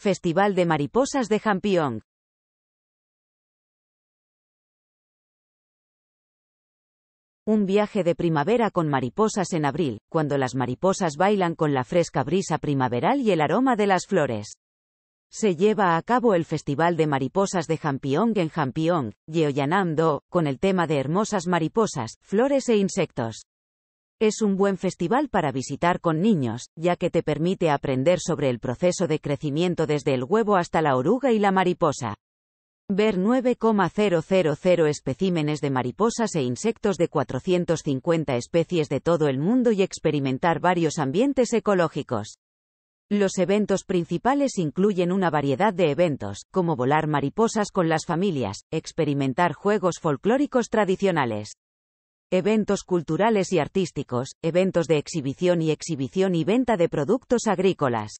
Festival de Mariposas de Jampión. Un viaje de primavera con mariposas en abril, cuando las mariposas bailan con la fresca brisa primaveral y el aroma de las flores. Se lleva a cabo el Festival de Mariposas de Jampión en Jampión, yeoyanam con el tema de hermosas mariposas, flores e insectos. Es un buen festival para visitar con niños, ya que te permite aprender sobre el proceso de crecimiento desde el huevo hasta la oruga y la mariposa. Ver 9,000 especímenes de mariposas e insectos de 450 especies de todo el mundo y experimentar varios ambientes ecológicos. Los eventos principales incluyen una variedad de eventos, como volar mariposas con las familias, experimentar juegos folclóricos tradicionales. Eventos culturales y artísticos, eventos de exhibición y exhibición y venta de productos agrícolas.